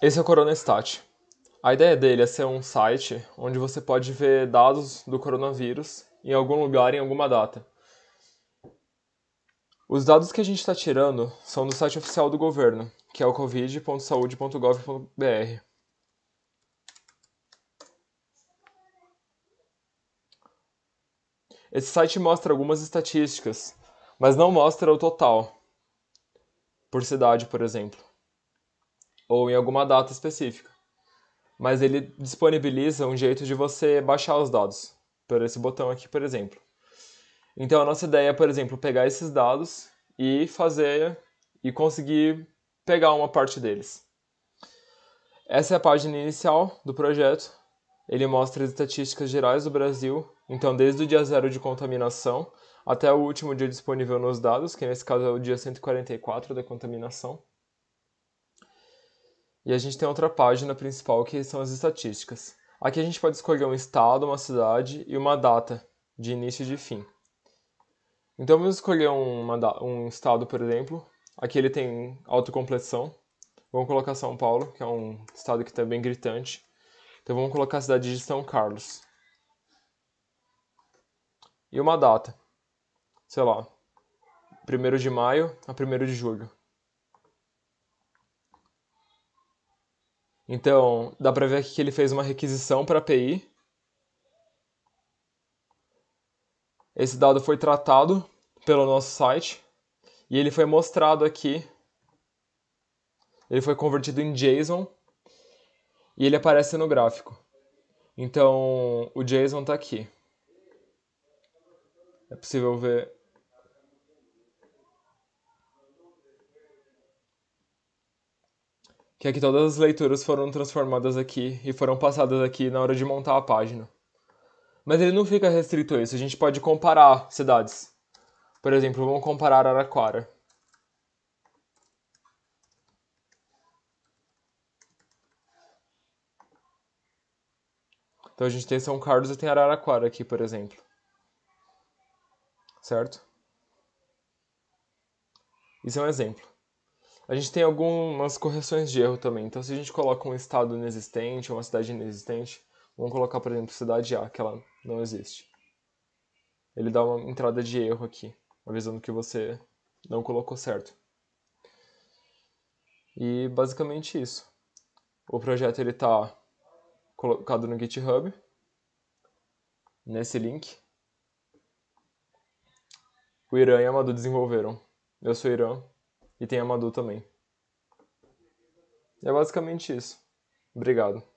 Esse é o Coronestat. A ideia dele é ser um site onde você pode ver dados do coronavírus em algum lugar, em alguma data. Os dados que a gente está tirando são do site oficial do governo, que é o covid.saude.gov.br. Esse site mostra algumas estatísticas, mas não mostra o total, por cidade, por exemplo ou em alguma data específica. Mas ele disponibiliza um jeito de você baixar os dados, por esse botão aqui, por exemplo. Então a nossa ideia é, por exemplo, pegar esses dados e fazer e conseguir pegar uma parte deles. Essa é a página inicial do projeto. Ele mostra as estatísticas gerais do Brasil, então desde o dia zero de contaminação até o último dia disponível nos dados, que nesse caso é o dia 144 da contaminação. E a gente tem outra página principal que são as estatísticas. Aqui a gente pode escolher um estado, uma cidade e uma data de início e de fim. Então vamos escolher um estado, por exemplo. Aqui ele tem autocompletação. Vamos colocar São Paulo, que é um estado que está bem gritante. Então vamos colocar a cidade de São Carlos. E uma data. Sei lá, 1 de maio a 1 de julho. Então, dá para ver aqui que ele fez uma requisição para a API. Esse dado foi tratado pelo nosso site e ele foi mostrado aqui. Ele foi convertido em JSON e ele aparece no gráfico. Então, o JSON está aqui. É possível ver que é que todas as leituras foram transformadas aqui e foram passadas aqui na hora de montar a página. Mas ele não fica restrito a isso, a gente pode comparar cidades. Por exemplo, vamos comparar Araquara. Então a gente tem São Carlos e tem Araraquara aqui, por exemplo. Certo? Isso é um exemplo a gente tem algumas correções de erro também. Então, se a gente coloca um estado inexistente, uma cidade inexistente, vamos colocar, por exemplo, cidade A, que ela não existe. Ele dá uma entrada de erro aqui, avisando que você não colocou certo. E basicamente isso. O projeto ele está colocado no GitHub, nesse link. O Irã e a Madu desenvolveram. Eu sou o Irã, e tem Amador também. É basicamente isso. Obrigado.